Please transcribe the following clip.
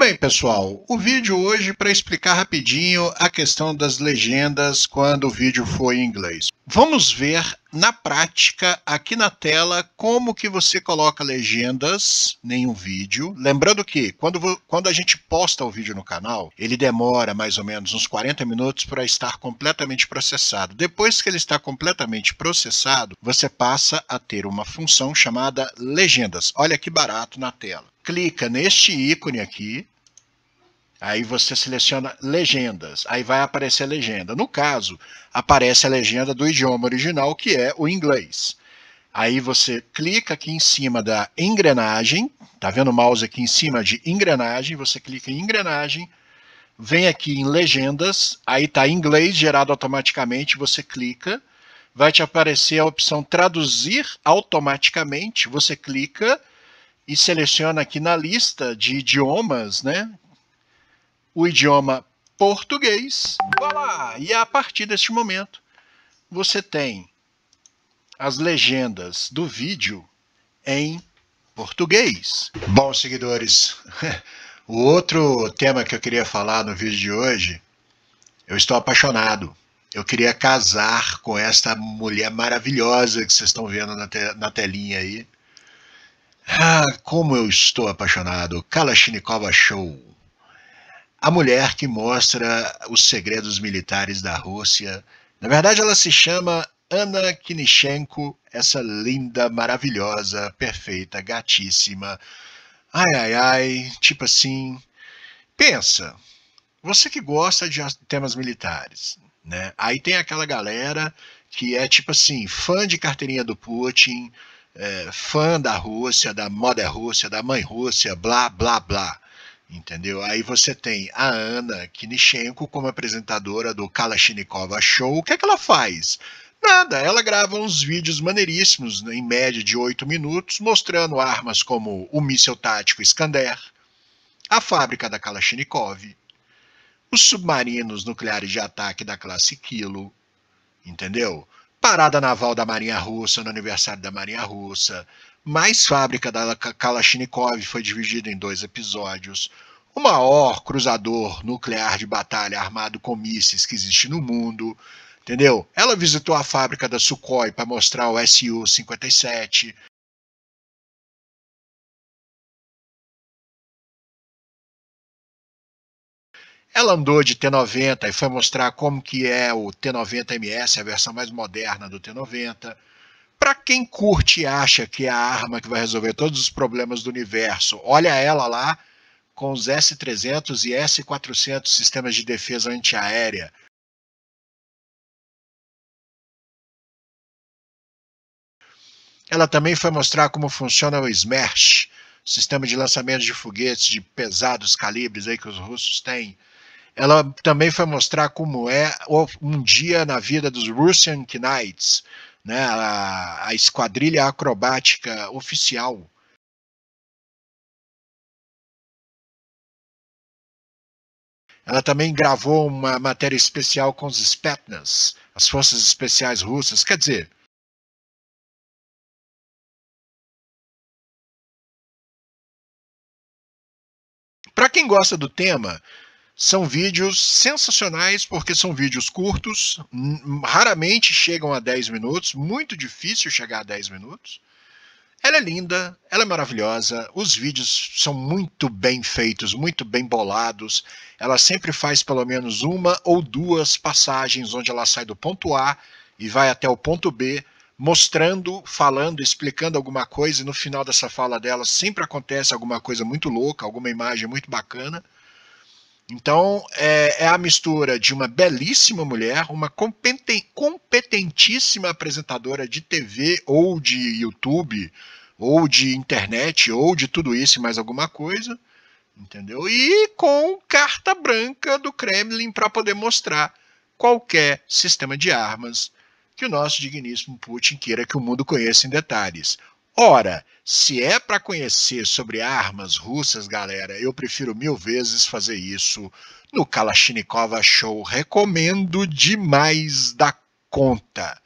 bem, pessoal, o vídeo hoje para explicar rapidinho a questão das legendas quando o vídeo foi em inglês. Vamos ver na prática, aqui na tela, como que você coloca legendas em um vídeo. Lembrando que quando, quando a gente posta o vídeo no canal, ele demora mais ou menos uns 40 minutos para estar completamente processado. Depois que ele está completamente processado, você passa a ter uma função chamada legendas. Olha que barato na tela clica neste ícone aqui, Aí você seleciona legendas, aí vai aparecer a legenda. No caso, aparece a legenda do idioma original, que é o inglês. Aí você clica aqui em cima da engrenagem, tá vendo o mouse aqui em cima de engrenagem, você clica em engrenagem, vem aqui em legendas, aí tá inglês gerado automaticamente, você clica, vai te aparecer a opção traduzir automaticamente, você clica e seleciona aqui na lista de idiomas, né, o idioma português. Voilà! E a partir deste momento, você tem as legendas do vídeo em português. Bom, seguidores, o outro tema que eu queria falar no vídeo de hoje, eu estou apaixonado. Eu queria casar com esta mulher maravilhosa que vocês estão vendo na, te na telinha aí. Ah, como eu estou apaixonado! Kalashnikova Show a mulher que mostra os segredos militares da Rússia. Na verdade, ela se chama Ana Kinishenko, essa linda, maravilhosa, perfeita, gatíssima. Ai, ai, ai, tipo assim. Pensa, você que gosta de temas militares, né? Aí tem aquela galera que é tipo assim, fã de carteirinha do Putin, é, fã da Rússia, da moda Rússia, da mãe Rússia, blá, blá, blá. Entendeu? Aí você tem a Ana Kinishenko como apresentadora do Kalashnikova Show. O que é que ela faz? Nada, ela grava uns vídeos maneiríssimos, né, em média de oito minutos, mostrando armas como o míssil tático Iskander, a fábrica da Kalashnikov, os submarinos nucleares de ataque da classe Kilo, entendeu? Parada naval da Marinha Russa no aniversário da Marinha Russa, mais fábrica da Kalashnikov foi dividida em dois episódios o maior cruzador nuclear de batalha armado com mísseis que existe no mundo, entendeu? Ela visitou a fábrica da Sukhoi para mostrar o Su-57. Ela andou de T90 e foi mostrar como que é o T90MS, a versão mais moderna do T90. Para quem curte e acha que é a arma que vai resolver todos os problemas do universo, olha ela lá com os S-300 e S-400 sistemas de defesa antiaérea. Ela também foi mostrar como funciona o SMERSH, sistema de lançamento de foguetes de pesados calibres aí que os russos têm. Ela também foi mostrar como é um dia na vida dos Russian Knights, né, a, a esquadrilha acrobática oficial Ela também gravou uma matéria especial com os Spetsnaz, as forças especiais russas. Quer dizer, Para quem gosta do tema, são vídeos sensacionais porque são vídeos curtos, raramente chegam a 10 minutos, muito difícil chegar a 10 minutos. Ela é linda, ela é maravilhosa, os vídeos são muito bem feitos, muito bem bolados. Ela sempre faz pelo menos uma ou duas passagens onde ela sai do ponto A e vai até o ponto B, mostrando, falando, explicando alguma coisa, e no final dessa fala dela sempre acontece alguma coisa muito louca, alguma imagem muito bacana. Então, é, é, a mistura de uma belíssima mulher, uma competentíssima apresentadora de TV ou de YouTube, ou de internet, ou de tudo isso e mais alguma coisa, entendeu? E com carta branca do Kremlin para poder mostrar qualquer sistema de armas que o nosso digníssimo Putin queira que o mundo conheça em detalhes. Ora, se é para conhecer sobre armas russas, galera, eu prefiro mil vezes fazer isso no Kalashnikova Show. Recomendo demais da conta.